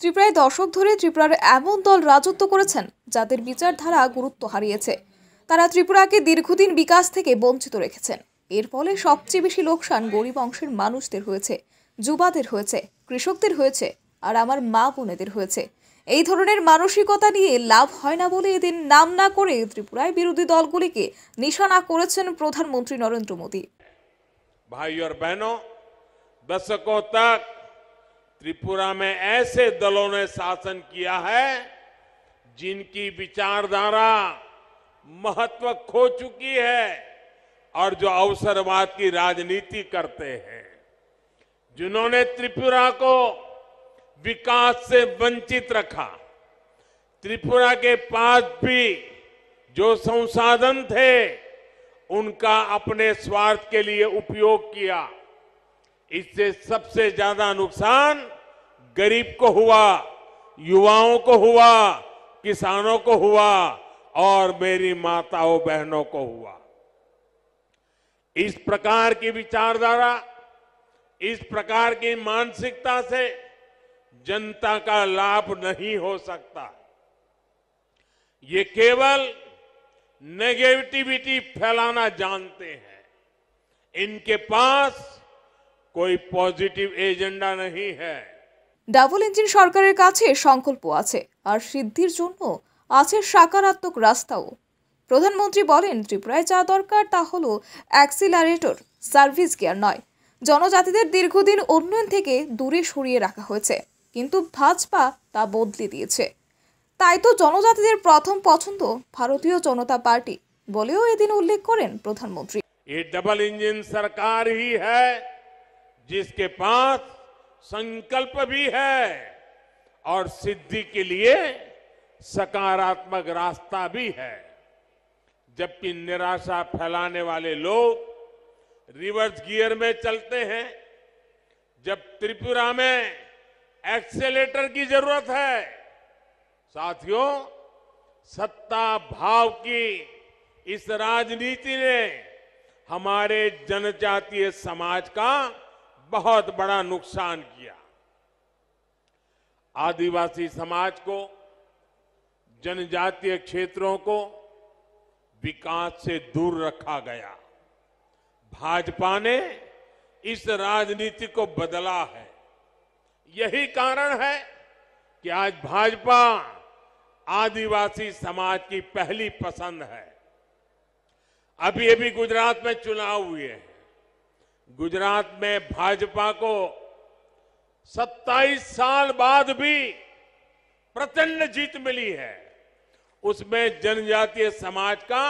ত্রিপুরায় দশক ধরে ত্রিপুরার এমন দল রাজত্ব করেছেন যাদের বিচারধারা গুরুত্ব হারিয়েছে তারা ত্রিপুরাকে দীর্ঘদিন বিকাশ থেকে বঞ্চিত রেখেছেন এর ফলে সবচেয়ে বেশি লোকসান গরিব অংশের মানুষদের হয়েছে যুবাদের হয়েছে কৃষকদের হয়েছে আর আমার মা বোনেদের হয়েছে এই ধরনের মানসিকতা নিয়ে লাভ হয় না বলে এদিন নাম না করে ত্রিপুরায় বিরোধী দলগুলিকে নিশানা করেছেন প্রধানমন্ত্রী নরেন্দ্র মোদী ভাই আর দশকো তক त्रिपुरा में ऐसे दलों ने शासन किया है जिनकी विचारधारा महत्व खो चुकी है और जो अवसरवाद की राजनीति करते हैं जिन्होंने त्रिपुरा को विकास से वंचित रखा त्रिपुरा के पास भी जो संसाधन थे उनका अपने स्वार्थ के लिए उपयोग किया इससे सबसे ज्यादा नुकसान गरीब को हुआ युवाओं को हुआ किसानों को हुआ और मेरी माताओं बहनों को हुआ इस प्रकार की विचारधारा इस प्रकार की मानसिकता से जनता का लाभ नहीं हो सकता ये केवल नेगेटिविटी फैलाना जानते हैं इनके पास कोई पॉजिटिव एजेंडा नहीं है ডাবল ইঞ্জিন সরকারের কাছে সংকল্প আছে আর সিদ্ধির জন্য আছে সাকারাত্মক রাস্তাও প্রধানমন্ত্রী বলেন ত্রিপুরায় যা দরকার তা হল অ্যাক্সিলারেটর সার্ভিস গিয়ার নয় জনজাতিদের দীর্ঘদিন উন্নয়ন থেকে দূরে সরিয়ে রাখা হয়েছে কিন্তু ভাজপা তা বদলে দিয়েছে তাই তো জনজাতিদের প্রথম পছন্দ ভারতীয় জনতা পার্টি বলেও এদিন উল্লেখ করেন প্রধানমন্ত্রী ডাবল ইঞ্জিন সরকার जिसके पास संकल्प भी है और सिद्धि के लिए सकारात्मक रास्ता भी है जबकि निराशा फैलाने वाले लोग रिवर्स गियर में चलते हैं जब त्रिपुरा में एक्सेलेटर की जरूरत है साथियों सत्ता भाव की इस राजनीति ने हमारे जनजातीय समाज का बहुत बड़ा नुकसान किया आदिवासी समाज को जनजातीय क्षेत्रों को विकास से दूर रखा गया भाजपा ने इस राजनीति को बदला है यही कारण है कि आज भाजपा आदिवासी समाज की पहली पसंद है अभी अभी गुजरात में चुनाव हुए हैं गुजरात में भाजपा को 27 साल बाद भी प्रचंड जीत मिली है उसमें जनजातीय समाज का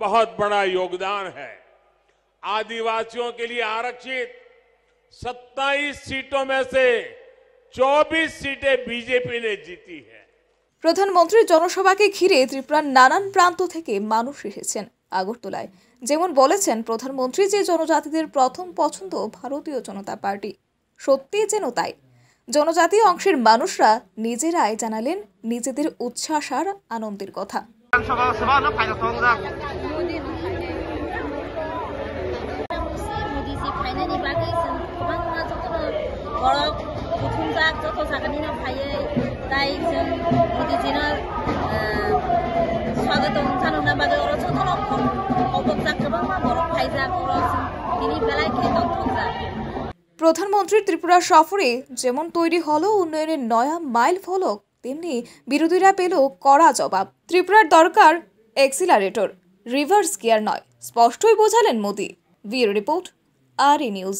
बहुत बड़ा योगदान है आदिवासियों के लिए आरक्षित 27 सीटों में से 24 सीटें बीजेपी ने जीती है प्रधानमंत्री जनसभा के घिरे त्रिपुरा नान থেকে मानुष এসেছেন আগরতলায় যেমন বলেছেন প্রধানমন্ত্রী যে জনজাতিদের প্রথম পছন্দ ভারতীয় জনতা পার্টি সত্যি যেন তাই জনজাতি অংশের মানুষরা নিজেরাই জানালেন নিজেদের উচ্ছ্বাস আর আনন্দের কথা যত জাগানি ভাইয়ে তাই মোদিজির প্রধানমন্ত্রীর ত্রিপুরা সফরে যেমন তৈরি হলো উন্নয়নের নয়া মাইল ফলক তেমনি বিরোধীরা পেল কড়া জবাব ত্রিপুরার দরকার এক্সিলারেটর রিভার্স গিয়ার নয় স্পষ্টই বোঝালেন মোদী বিউরো রিপোর্ট আর নিউজ